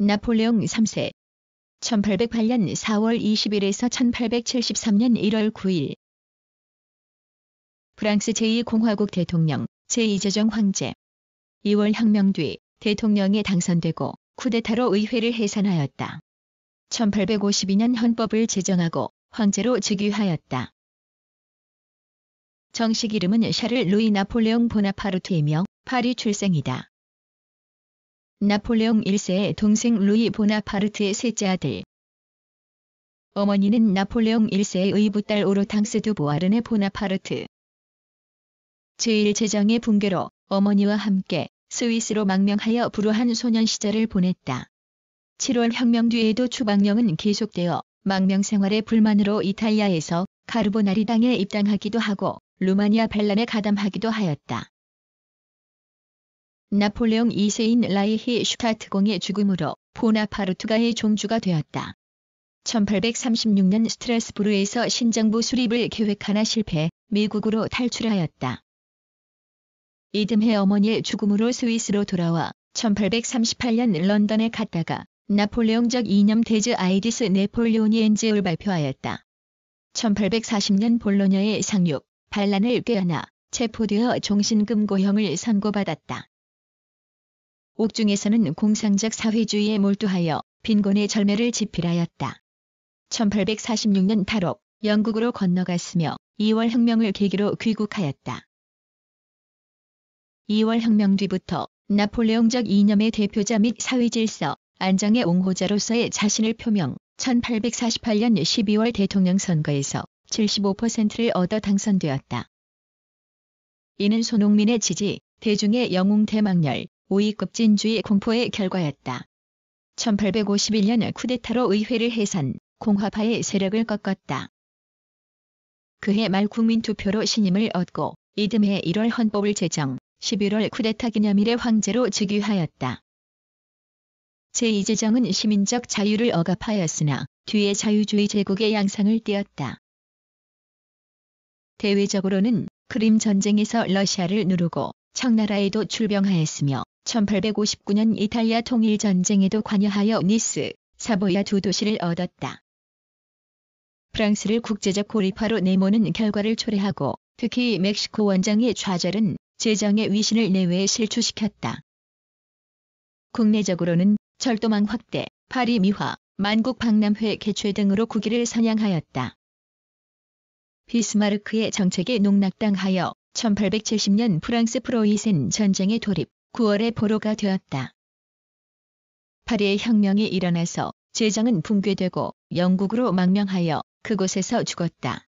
나폴레옹 3세 1808년 4월 20일에서 1873년 1월 9일 프랑스 제2공화국 대통령 제2저정 황제 2월 혁명 뒤 대통령에 당선되고 쿠데타로 의회를 해산하였다. 1852년 헌법을 제정하고 황제로 즉위하였다. 정식 이름은 샤를 루이 나폴레옹 보나파르트이며 파리 출생이다. 나폴레옹 1세의 동생 루이 보나파르트의 셋째 아들. 어머니는 나폴레옹 1세의 의붓딸 오로탕스 두보아르네 보나파르트. 제1제정의 붕괴로 어머니와 함께 스위스로 망명하여 불우한 소년 시절을 보냈다. 7월 혁명 뒤에도 추방령은 계속되어 망명 생활의 불만으로 이탈리아에서 카르보나리당에 입당하기도 하고 루마니아 반란에 가담하기도 하였다. 나폴레옹 2세인 라이히 슈타트공의 죽음으로 보나파르투가의 종주가 되었다. 1836년 스트라스부르에서 신정부 수립을 계획하나 실패, 미국으로 탈출하였다. 이듬해 어머니의 죽음으로 스위스로 돌아와 1838년 런던에 갔다가 나폴레옹적 이념 대즈 아이디스 네폴리오니엔즈를 발표하였다. 1840년 볼로냐의 상륙, 반란을 꾀하나 체포되어 종신금고형을 선고받았다. 옥중에서는 공상적 사회주의에 몰두하여 빈곤의 절매를 집필하였다. 1846년 탈옥, 영국으로 건너갔으며 2월 혁명을 계기로 귀국하였다. 2월 혁명 뒤부터 나폴레옹적 이념의 대표자 및 사회질서, 안정의 옹호자로서의 자신을 표명, 1848년 12월 대통령 선거에서 75%를 얻어 당선되었다. 이는 손홍민의 지지, 대중의 영웅 대망렬 우익급진주의 공포의 결과였다. 1851년 쿠데타로 의회를 해산, 공화파의 세력을 꺾었다. 그해 말 국민투표로 신임을 얻고 이듬해 1월 헌법을 제정, 11월 쿠데타 기념일에 황제로 즉위하였다. 제2제정은 시민적 자유를 억압하였으나 뒤에 자유주의 제국의 양상을 띄었다. 대외적으로는 크림 전쟁에서 러시아를 누르고 청나라에도 출병하였으며 1859년 이탈리아 통일전쟁에도 관여하여 니스, 사보야 두 도시를 얻었다. 프랑스를 국제적 고립화로 내모는 결과를 초래하고 특히 멕시코 원장의 좌절은 재정의 위신을 내외에 실추시켰다. 국내적으로는 철도망 확대, 파리 미화, 만국 박람회 개최 등으로 국위를 선양하였다. 비스마르크의 정책에 농락당하여 1870년 프랑스 프로이센 전쟁에 돌입, 9월에 보로가 되었다. 파리의 혁명이 일어나서 제장은 붕괴되고 영국으로 망명하여 그곳에서 죽었다.